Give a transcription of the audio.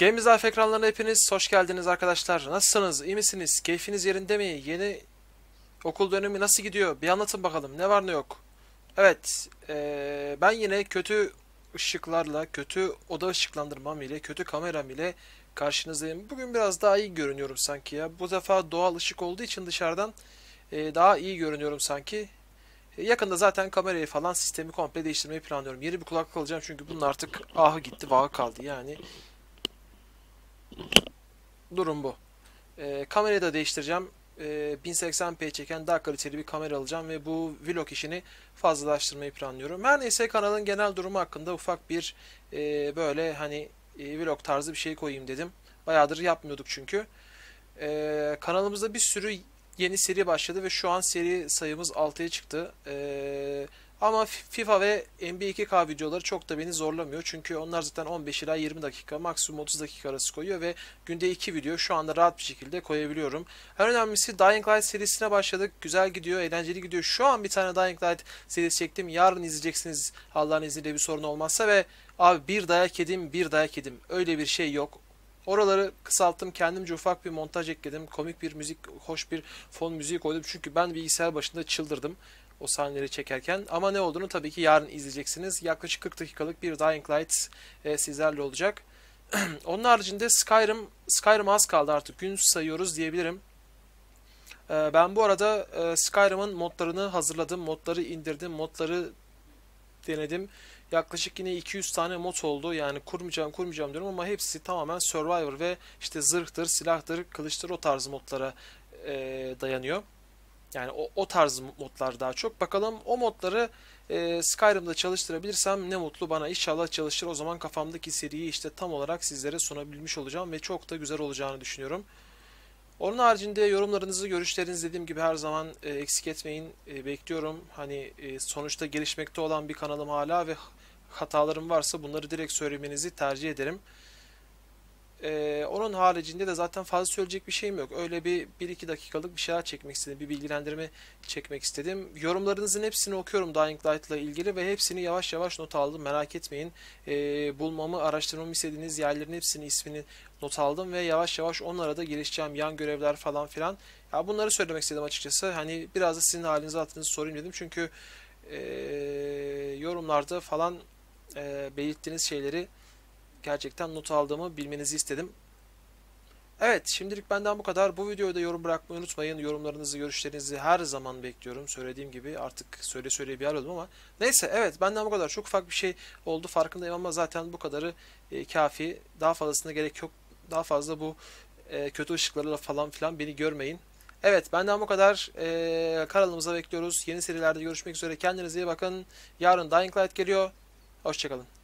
Games Life ekranlarına hepiniz hoş geldiniz arkadaşlar. Nasılsınız? İyi misiniz? Keyfiniz yerinde mi? Yeni okul dönemi nasıl gidiyor? Bir anlatın bakalım. Ne var ne yok? Evet. Ee, ben yine kötü ışıklarla, kötü oda ışıklandırmam ile, kötü kameram ile karşınızdayım. Bugün biraz daha iyi görünüyorum sanki ya. Bu defa doğal ışık olduğu için dışarıdan e, daha iyi görünüyorum sanki. E, yakında zaten kamerayı falan sistemi komple değiştirmeyi planlıyorum. Yeni bir kulaklık alacağım çünkü bunun artık ahı gitti, bağı kaldı yani. Durum bu. E, kamerayı da değiştireceğim. E, ee, 1080p çeken daha kaliteli bir kamera alacağım ve bu vlog işini fazlalaştırmayı planlıyorum. Her neyse kanalın genel durumu hakkında ufak bir e, böyle hani e, vlog tarzı bir şey koyayım dedim. Bayağıdır yapmıyorduk çünkü. E, kanalımızda bir sürü yeni seri başladı ve şu an seri sayımız 6'ya çıktı. E, ama FIFA ve NBA 2K videoları çok da beni zorlamıyor. Çünkü onlar zaten 15 ila 20 dakika maksimum 30 dakika arası koyuyor ve günde 2 video şu anda rahat bir şekilde koyabiliyorum. En önemlisi Dying Light serisine başladık. Güzel gidiyor, eğlenceli gidiyor. Şu an bir tane Dying Light serisi çektim. Yarın izleyeceksiniz Allah'ın izniyle bir sorun olmazsa ve abi bir dayak yedim, bir dayak yedim. Öyle bir şey yok. Oraları kısalttım. Kendimce ufak bir montaj ekledim. Komik bir müzik, hoş bir fon müziği koydum. Çünkü ben bilgisayar başında çıldırdım o sahneleri çekerken. Ama ne olduğunu tabii ki yarın izleyeceksiniz. Yaklaşık 40 dakikalık bir Dying Light e, sizlerle olacak. Onun haricinde Skyrim, Skyrim az kaldı artık gün sayıyoruz diyebilirim. E, ben bu arada e, Skyrim'ın modlarını hazırladım, modları indirdim, modları denedim. Yaklaşık yine 200 tane mod oldu. Yani kurmayacağım kurmayacağım diyorum ama hepsi tamamen Survivor ve işte zırhtır, silahtır, kılıçtır o tarz modlara e, dayanıyor. Yani o, o tarz modlar daha çok. Bakalım o modları e, Skyrim'de çalıştırabilirsem ne mutlu bana. İnşallah çalışır. O zaman kafamdaki seriyi işte tam olarak sizlere sunabilmiş olacağım ve çok da güzel olacağını düşünüyorum. Onun haricinde yorumlarınızı, görüşlerinizi dediğim gibi her zaman e, eksik etmeyin. E, bekliyorum. Hani e, sonuçta gelişmekte olan bir kanalım hala ve hatalarım varsa bunları direkt söylemenizi tercih ederim. Ee, onun haricinde de zaten fazla söyleyecek bir şeyim yok. Öyle bir 1-2 dakikalık bir şeyler çekmek istedim. Bir bilgilendirme çekmek istedim. Yorumlarınızın hepsini okuyorum Dying Light ile ilgili ve hepsini yavaş yavaş not aldım. Merak etmeyin. Ee, bulmamı, araştırmamı istediğiniz yerlerin hepsinin ismini not aldım ve yavaş yavaş onlara da gelişeceğim. Yan görevler falan filan. Ya bunları söylemek istedim açıkçası. Hani biraz da sizin halinizi hatırınızı sorayım dedim. Çünkü ee, yorumlarda falan e, belirttiğiniz şeyleri gerçekten not aldığımı bilmenizi istedim. Evet şimdilik benden bu kadar. Bu videoda yorum bırakmayı unutmayın. Yorumlarınızı, görüşlerinizi her zaman bekliyorum. Söylediğim gibi artık söyle söyle bir aradım ama. Neyse evet benden bu kadar. Çok ufak bir şey oldu farkındayım ama zaten bu kadarı e, kafi. Daha fazlasına gerek yok. Daha fazla bu e, kötü ışıklarla falan filan beni görmeyin. Evet benden bu kadar. E, kanalımıza bekliyoruz. Yeni serilerde görüşmek üzere. Kendinize iyi bakın. Yarın Dying Light geliyor. Hoşçakalın.